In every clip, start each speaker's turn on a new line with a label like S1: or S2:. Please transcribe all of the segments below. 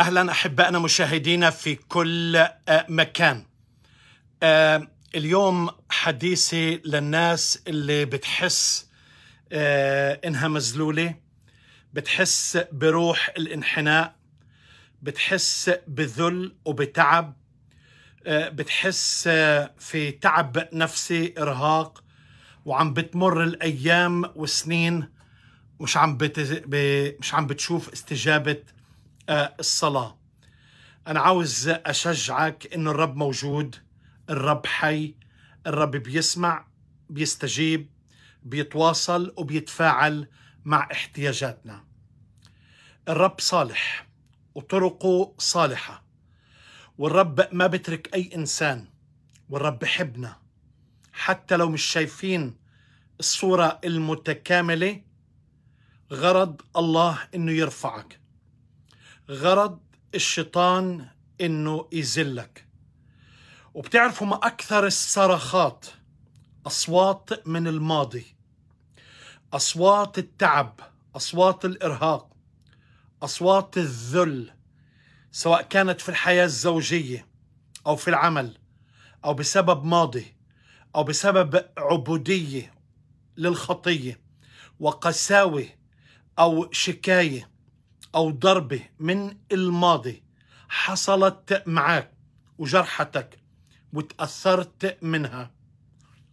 S1: اهلا احبائنا مشاهدينا في كل آه، مكان آه، اليوم حديثي للناس اللي بتحس آه، انها مزلوله بتحس بروح الانحناء بتحس بذل وبتعب بتحس في تعب نفسي ارهاق وعم بتمر الايام والسنين مش عم بت... مش عم بتشوف استجابه الصلاة أنا عاوز أشجعك إنه الرب موجود الرب حي الرب بيسمع بيستجيب بيتواصل وبيتفاعل مع احتياجاتنا الرب صالح وطرقه صالحة والرب ما بترك أي إنسان والرب بحبنا حتى لو مش شايفين الصورة المتكاملة غرض الله إنه يرفعك غرض الشيطان انه يزلك وبتعرفوا ما اكثر الصرخات اصوات من الماضي اصوات التعب اصوات الارهاق اصوات الذل سواء كانت في الحياه الزوجيه او في العمل او بسبب ماضي او بسبب عبوديه للخطيه وقساوه او شكايه أو ضربة من الماضي حصلت معك وجرحتك وتأثرت منها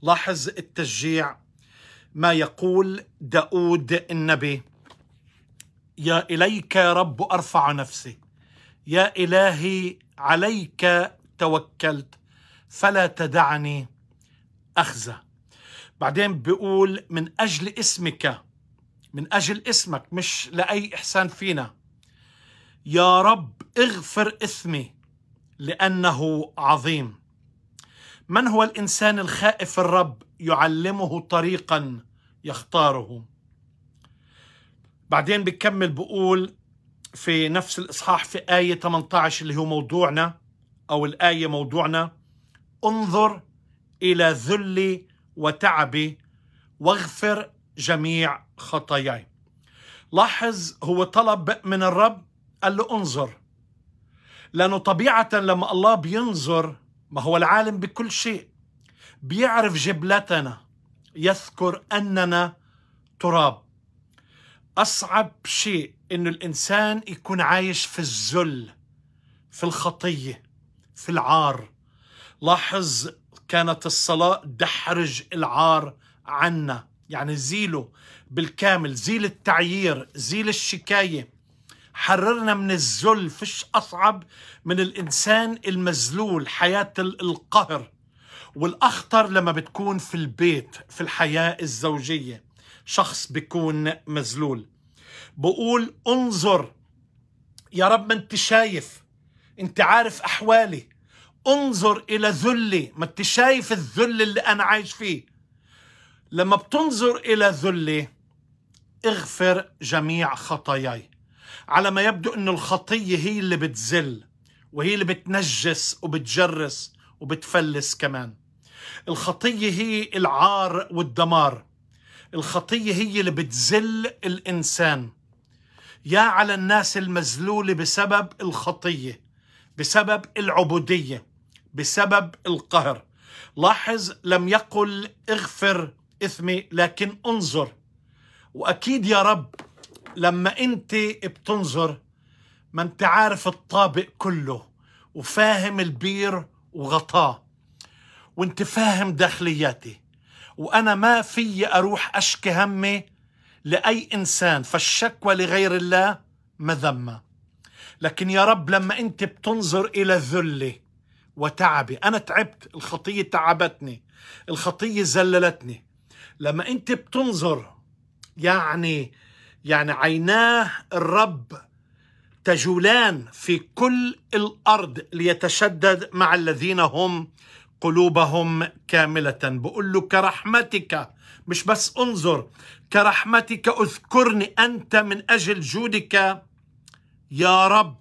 S1: لاحظ التشجيع ما يقول داود النبي يا إليك رب أرفع نفسي يا إلهي عليك توكلت فلا تدعني أخزى بعدين بيقول من أجل اسمك من أجل اسمك مش لأي إحسان فينا يا رب اغفر إثمي لأنه عظيم من هو الإنسان الخائف الرب يعلمه طريقا يختاره بعدين بكمل بقول في نفس الإصحاح في آية 18 اللي هو موضوعنا أو الآية موضوعنا انظر إلى ذلي وتعبي واغفر جميع خطاياي لاحظ هو طلب من الرب قال له انظر لأنه طبيعة لما الله بينظر ما هو العالم بكل شيء بيعرف جبلتنا يذكر أننا تراب أصعب شيء إنه الإنسان يكون عايش في الذل في الخطية في العار لاحظ كانت الصلاة دحرج العار عنا يعني زيله بالكامل زيل التعيير زيل الشكاية حررنا من الذل فش أصعب من الإنسان المذلول حياة القهر والأخطر لما بتكون في البيت في الحياة الزوجية شخص بيكون مذلول بقول انظر يا رب ما انت شايف انت عارف أحوالي انظر إلى ذلي ما انت شايف الذل اللي أنا عايش فيه لما بتنظر إلى ذلي اغفر جميع خطاياي على ما يبدو أن الخطية هي اللي بتزل وهي اللي بتنجس وبتجرس وبتفلس كمان الخطية هي العار والدمار الخطية هي اللي بتزل الإنسان يا على الناس المذلولة بسبب الخطية بسبب العبودية بسبب القهر لاحظ لم يقل اغفر إثمي لكن انظر واكيد يا رب لما انت بتنظر ما انت عارف الطابق كله وفاهم البير وغطاه وانت فاهم داخلياتي وانا ما في اروح اشكي همي لاي انسان فالشكوى لغير الله مذمه لكن يا رب لما انت بتنظر الى ذلي وتعبي انا تعبت الخطيه تعبتني الخطيه ذللتني لما انت بتنظر يعني يعني عيناه الرب تجولان في كل الارض ليتشدد مع الذين هم قلوبهم كامله بقول له كرحمتك مش بس انظر كرحمتك اذكرني انت من اجل جودك يا رب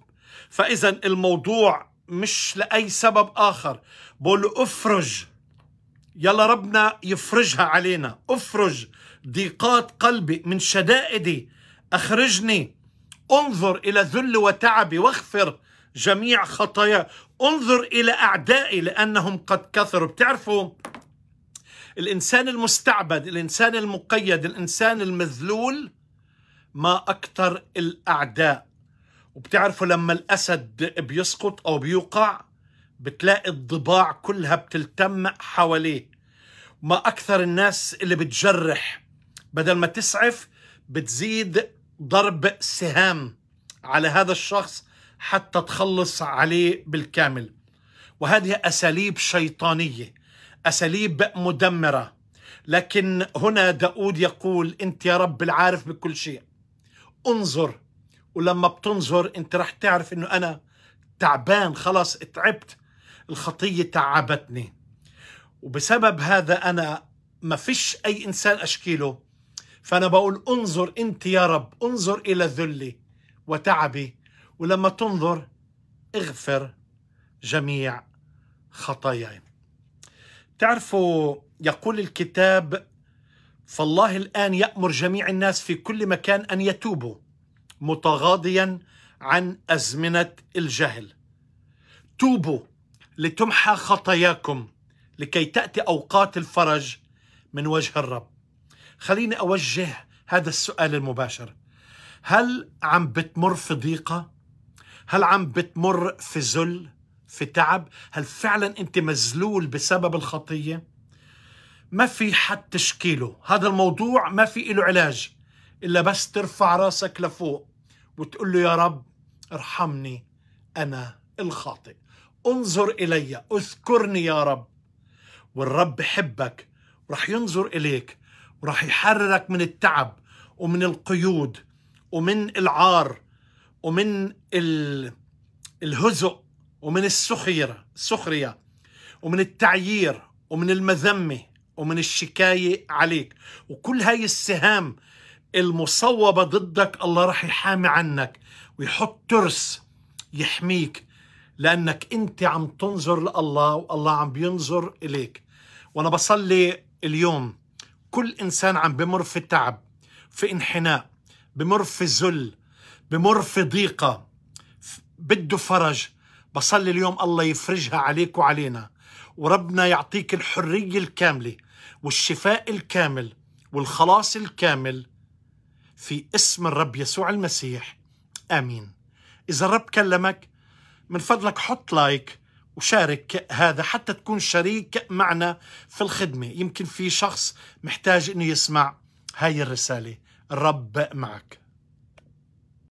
S1: فاذا الموضوع مش لاي سبب اخر بقول له افرج يلا ربنا يفرجها علينا افرج ضيقات قلبي من شدائدي اخرجني انظر الى ذل وتعبي واغفر جميع خطايا انظر الى اعدائي لانهم قد كثروا بتعرفوا الانسان المستعبد الانسان المقيد الانسان المذلول ما اكثر الاعداء وبتعرفوا لما الاسد بيسقط او بيوقع بتلاقي الضباع كلها بتلتم حواليه ما أكثر الناس اللي بتجرح بدل ما تسعف بتزيد ضرب سهام على هذا الشخص حتى تخلص عليه بالكامل وهذه أساليب شيطانية أساليب مدمرة لكن هنا داود يقول أنت يا رب العارف بكل شيء انظر ولما بتنظر أنت رح تعرف أنه أنا تعبان خلاص تعبت الخطية تعبتني وبسبب هذا أنا ما فيش أي إنسان أشكيله فأنا بقول انظر أنت يا رب انظر إلى ذلي وتعبي ولما تنظر اغفر جميع خطاياي تعرفوا يقول الكتاب فالله الآن يأمر جميع الناس في كل مكان أن يتوبوا متغاضيا عن أزمنة الجهل توبوا لتمحى خطاياكم لكي تأتي أوقات الفرج من وجه الرب خليني أوجه هذا السؤال المباشر هل عم بتمر في ضيقة؟ هل عم بتمر في ذل؟ في تعب؟ هل فعلا أنت مذلول بسبب الخطية؟ ما في حد تشكيله هذا الموضوع ما في له علاج إلا بس ترفع راسك لفوق وتقول له يا رب ارحمني أنا الخاطئ انظر إلي اذكرني يا رب والرب بحبك ورح ينظر إليك ورح يحررك من التعب ومن القيود ومن العار ومن الهزء ومن السخيرة السخرية ومن التعيير ومن المذمة ومن الشكاية عليك وكل هاي السهام المصوبة ضدك الله رح يحامي عنك ويحط ترس يحميك لأنك أنت عم تنظر لله والله عم بينظر إليك وانا بصلي اليوم كل انسان عم بمر في تعب في انحناء بمر في ذل بمر في ضيقه بده فرج بصلي اليوم الله يفرجها عليك وعلينا وربنا يعطيك الحريه الكامله والشفاء الكامل والخلاص الكامل في اسم الرب يسوع المسيح امين اذا الرب كلمك من فضلك حط لايك وشارك هذا حتى تكون شريك معنا في الخدمة يمكن في شخص محتاج أنه يسمع هاي الرسالة الرب معك